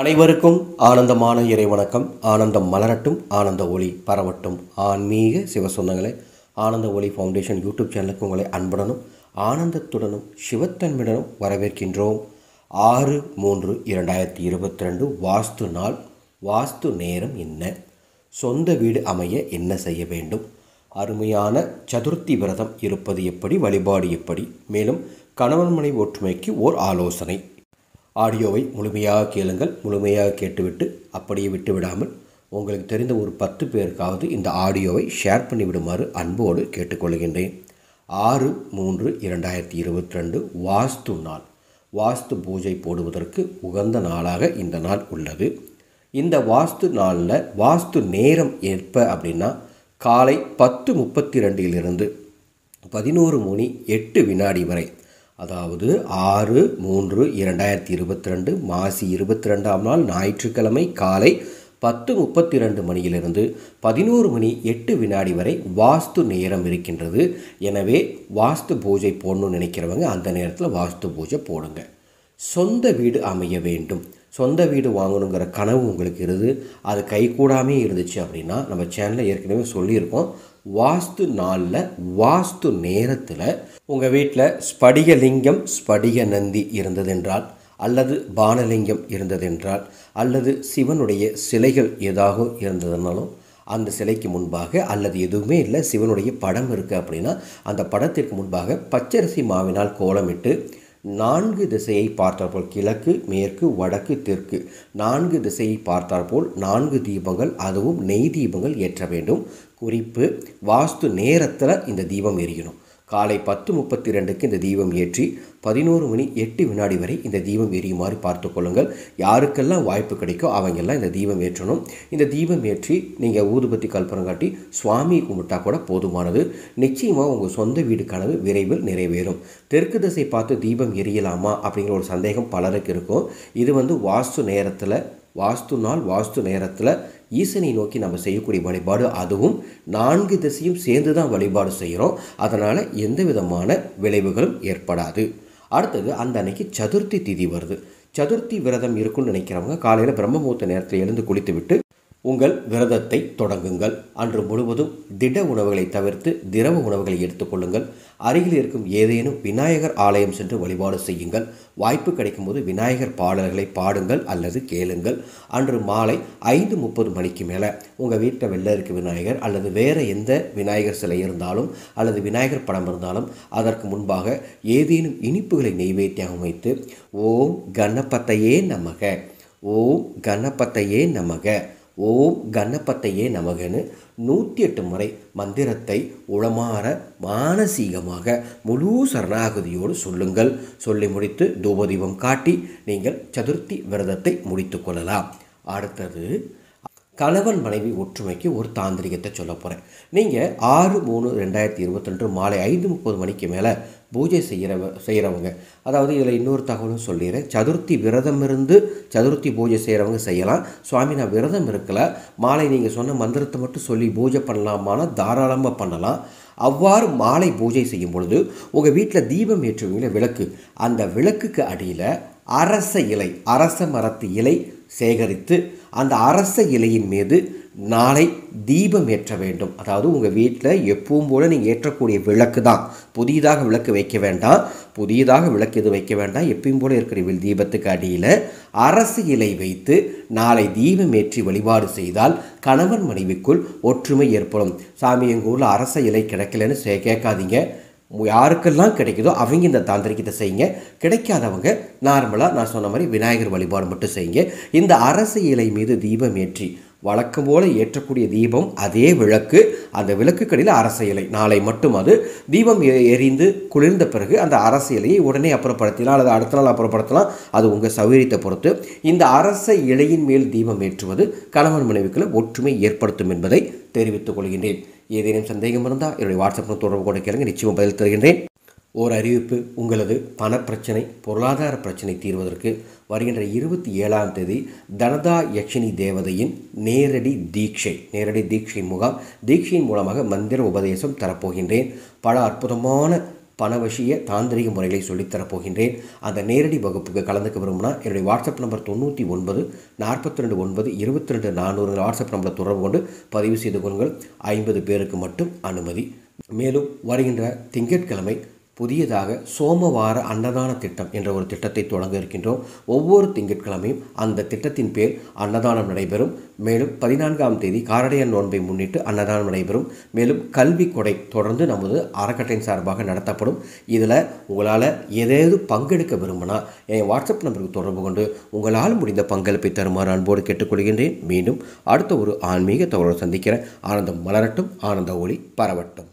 அனைவருக்கும் ஆனந்தமான இறைவணக்கம் ஆனந்தம் மலரட்டும் ஆனந்த ஒளி பரவட்டும் ஆன்மீக சிவசொந்தங்களை ஆனந்த ஒளி ஃபவுண்டேஷன் யூடியூப் சேனலுக்கு உங்களை அன்புடனும் ஆனந்தத்துடனும் சிவத்தன்மையுடனும் வரவேற்கின்றோம் ஆறு மூன்று இரண்டாயிரத்தி இருபத்தி ரெண்டு வாஸ்து நாள் வாஸ்து நேரம் என்ன சொந்த வீடு அமைய என்ன செய்ய வேண்டும் அருமையான சதுர்த்தி விரதம் இருப்பது எப்படி வழிபாடு எப்படி மேலும் கணவன் ஒற்றுமைக்கு ஓர் ஆலோசனை ஆடியோவை முழுமையாக கேளுங்கள் முழுமையாக கேட்டுவிட்டு அப்படியே விட்டு விடாமல் உங்களுக்கு தெரிந்த ஒரு பத்து பேருக்காவது இந்த ஆடியோவை ஷேர் பண்ணிவிடுமாறு அன்போடு கேட்டுக்கொள்கின்றேன் ஆறு மூன்று இரண்டாயிரத்தி இருபத்தி ரெண்டு வாஸ்து நாள் வாஸ்து பூஜை போடுவதற்கு உகந்த நாளாக இந்த நாள் உள்ளது இந்த வாஸ்து நாளில் வாஸ்து நேரம் ஏற்ப அப்படின்னா காலை பத்து முப்பத்தி ரெண்டிலிருந்து பதினோரு மணி எட்டு வினாடி வரை அதாவது ஆறு மூன்று இரண்டாயிரத்தி இருபத்தி ரெண்டு மாசி இருபத்தி ரெண்டாம் நாள் ஞாயிற்றுக்கிழமை காலை பத்து முப்பத்தி ரெண்டு மணியிலிருந்து பதினோரு மணி எட்டு வினாடி வரை வாஸ்து நேரம் இருக்கின்றது எனவே வாஸ்து பூஜை போடணும்னு நினைக்கிறவங்க அந்த நேரத்தில் வாஸ்து பூஜை போடுங்க சொந்த வீடு அமைய வேண்டும் சொந்த வீடு வாங்கணுங்கிற கனவு உங்களுக்கு இருது அது கூடாமே இருந்துச்சு அப்படின்னா நம்ம சேனலில் ஏற்கனவே சொல்லியிருக்கோம் வாஸ்து நாளில் வாஸ்து நேரத்தில் உங்கள் வீட்டில் ஸ்படிகலிங்கம் ஸ்படிக நந்தி இருந்ததென்றால் அல்லது பானலிங்கம் இருந்ததென்றால் அல்லது சிவனுடைய சிலைகள் ஏதாகும் இருந்ததுனாலும் அந்த சிலைக்கு முன்பாக அல்லது எதுவுமே இல்லை சிவனுடைய படம் இருக்குது அப்படின்னா அந்த படத்திற்கு முன்பாக பச்சரிசி மாவினால் கோலமிட்டு நான்கு திசையை பார்த்தாற்போல் கிழக்கு மேற்கு வடக்கு தெற்கு நான்கு திசையை பார்த்தாற்போல் நான்கு தீபங்கள் அதுவும் நெய் தீபங்கள் ஏற்ற வேண்டும் குறிப்பு வாஸ்து நேரத்தில் இந்த தீபம் எரியணும் காலை பத்து முப்பத்தி ரெண்டுக்கு இந்த தீபம் ஏற்றி பதினோரு மணி எட்டு வினாடி வரை இந்த தீபம் எரியுமாறு பார்த்து கொள்ளுங்கள் யாருக்கெல்லாம் வாய்ப்பு கிடைக்கோ அவங்கெல்லாம் இந்த தீபம் ஏற்றணும் இந்த தீபம் ஏற்றி நீங்கள் ஊதுபத்தி கல்பனம் காட்டி சுவாமி கும்பிட்டா கூட போதுமானது நிச்சயமாக உங்கள் சொந்த வீடு கனவு விரைவில் நிறைவேறும் தெற்கு திசை பார்த்து தீபம் எரியலாமா அப்படிங்கிற ஒரு சந்தேகம் பலருக்கு இருக்கும் இது வந்து வாஸ்து நேரத்தில் வாஸ்து நாள் வாஸ்து நேரத்தில் ஈசனை நோக்கி நம்ம செய்யக்கூடிய வழிபாடு அதுவும் நான்கு திசையும் சேர்ந்து தான் வழிபாடு செய்கிறோம் அதனால் எந்த விதமான விளைவுகளும் ஏற்படாது அடுத்தது அந்த அன்னைக்கு சதுர்த்தி திதி வருது சதுர்த்தி விரதம் இருக்குன்னு நினைக்கிறவங்க காலையில் பிரம்மமுகூர்த்த நேரத்தில் எழுந்து குளித்து விட்டு உங்கள் விரதத்தை தொடங்குங்கள் அன்று முழுவதும் திட உணவுகளை தவிர்த்து திரவ உணவுகளை எடுத்துக்கொள்ளுங்கள் அருகில் இருக்கும் ஏதேனும் விநாயகர் ஆலயம் சென்று வழிபாடு செய்யுங்கள் வாய்ப்பு கிடைக்கும் போது விநாயகர் பாடல்களை பாடுங்கள் அல்லது கேளுங்கள் அன்று மாலை ஐந்து முப்பது மணிக்கு மேலே உங்கள் வீட்டில் வெள்ள இருக்க விநாயகர் அல்லது வேறு எந்த விநாயகர் சிலை இருந்தாலும் அல்லது விநாயகர் படம் இருந்தாலும் அதற்கு முன்பாக ஏதேனும் இனிப்புகளை நெய்வேத்தியாக வைத்து ஓம் கணபத்தையே நமக ஓம் கணபத்தையே நமக ஓம் கணபத்தையே நமகனு நூற்றி எட்டு முறை மந்திரத்தை உளமாற மானசீகமாக முழு சரணாகதியோடு சொல்லுங்கள் சொல்லி முடித்து தூபதீபம் காட்டி நீங்கள் சதுர்த்தி விரதத்தை முடித்து கொள்ளலாம் அடுத்தது கணவன் மனைவி ஒற்றுமைக்கு ஒரு தாந்திரிகத்தை சொல்ல போகிறேன் நீங்கள் ஆறு மூணு ரெண்டாயிரத்தி இருபத்தொன்று மாலை ஐந்து முப்பது மணிக்கு மேலே பூஜை செய்கிறவ செய்கிறவங்க அதாவது இதில் இன்னொரு தகவலும் சொல்லிடுறேன் சதுர்த்தி விரதம் இருந்து சதுர்த்தி பூஜை செய்கிறவங்க செய்யலாம் சுவாமி நான் விரதம் இருக்கலை மாலை நீங்கள் சொன்ன மந்திரத்தை மட்டும் சொல்லி பூஜை பண்ணலாமானா தாராளமாக பண்ணலாம் அவ்வாறு மாலை பூஜை செய்யும் பொழுது உங்கள் வீட்டில் தீபம் ஏற்றுவீங்களே விளக்கு அந்த விளக்குக்கு அடியில் அரச இலை அரச மரத்து இலை சேகரித்து அந்த அரச இலையின் மீது நாளை தீபம் ஏற்ற வேண்டும் அதாவது உங்கள் வீட்டில் எப்பவும் போல் நீங்கள் ஏற்றக்கூடிய விளக்கு தான் புதியதாக விளக்கு வைக்க வேண்டாம் புதியதாக விளக்கு எது வைக்க வேண்டாம் எப்பயும் போல் இருக்கிற தீபத்துக்கு அடியில் அரசு இலை வைத்து நாளை தீபம் ஏற்றி வழிபாடு செய்தால் கணவன் மனைவிக்குள் ஒற்றுமை ஏற்படும் சாமி எங்கள் ஊரில் அரச இலை கிடைக்கலன்னு கேட்காதீங்க யாருக்கெல்லாம் கிடைக்குதோ அவங்க இந்த தாந்திரிக்கத்தை செய்யுங்க கிடைக்காதவங்க நார்மலாக நான் சொன்ன மாதிரி விநாயகர் வழிபாடு மட்டும் செய்யுங்க இந்த அரசு இலை மீது தீபம் ஏற்றி வழக்கம் போல் ஏற்றக்கூடிய தீபம் அதே விளக்கு அந்த விளக்குக்கடியில் அரச இலை நாளை மட்டும் அது தீபம் எரிந்து குளிர்ந்த பிறகு அந்த அரச இலையை உடனே அப்புறப்படுத்தினால் அல்லது அடுத்த நாள் அப்புறப்படுத்தலாம் அது உங்கள் சௌகரியத்தை பொறுத்து இந்த அரச இலையின் மேல் தீபம் ஏற்றுவது கணவன் மனைவிக்குள்ள ஒற்றுமை ஏற்படுத்தும் என்பதை தெரிவித்துக் கொள்கின்றேன் ஏதேனும் சந்தேகம் இருந்தால் என்னுடைய வாட்ஸ்அப்பில் தொடர்பு கூட கேளுங்க நிச்சயம் பதில் தருகின்றேன் ஓர் அறிவிப்பு உங்களது பண பொருளாதார பிரச்சனை தீர்வதற்கு வருகின்ற இருபத்தி ஏழாம் தேதி தனதா யக்ஷினி தேவதையின் நேரடி தீட்சை நேரடி தீட்சை முகாம் தீட்சையின் மூலமாக மந்திர உபதேசம் தரப்போகின்றேன் பல அற்புதமான பணவசிய தாந்திரிக முறைகளை சொல்லித்தரப் போகின்றேன் அந்த நேரடி வகுப்புக்கு கலந்துக்க விரும்புனா என்னுடைய வாட்ஸ்அப் நம்பர் தொண்ணூற்றி ஒன்பது நாற்பத்தி ரெண்டு ஒன்பது இருபத்தி ரெண்டு நானூறு வாட்ஸ்அப் நம்பரை தொடர்பு கொண்டு பதிவு செய்து கொள்ளுங்கள் ஐம்பது பேருக்கு மட்டும் அனுமதி மேலும் வருகின்ற திங்கட்கிழமை புதியதாக சோமவார அன்னதான திட்டம் என்ற ஒரு திட்டத்தை தொடங்க இருக்கின்றோம் ஒவ்வொரு திங்கட்கிழமையும் அந்த திட்டத்தின் பேர் அன்னதானம் நடைபெறும் மேலும் பதினான்காம் தேதி காரடையான் நோன்பை முன்னிட்டு அன்னதானம் நடைபெறும் மேலும் கல்வி கொடை தொடர்ந்து நமது அறக்கட்டையின் சார்பாக நடத்தப்படும் இதில் உங்களால் ஏதாவது பங்கெடுக்க விரும்பினா என் வாட்ஸ்அப் நம்பருக்கு தொடர்பு கொண்டு உங்களால் முடிந்த பங்களிப்பை தருமாறு அன்போடு கேட்டுக்கொள்கின்றேன் மீண்டும் அடுத்த ஒரு ஆன்மீக தகவலை சந்திக்கிற ஆனந்தம் மலரட்டும் ஆனந்த ஒளி பரவட்டும்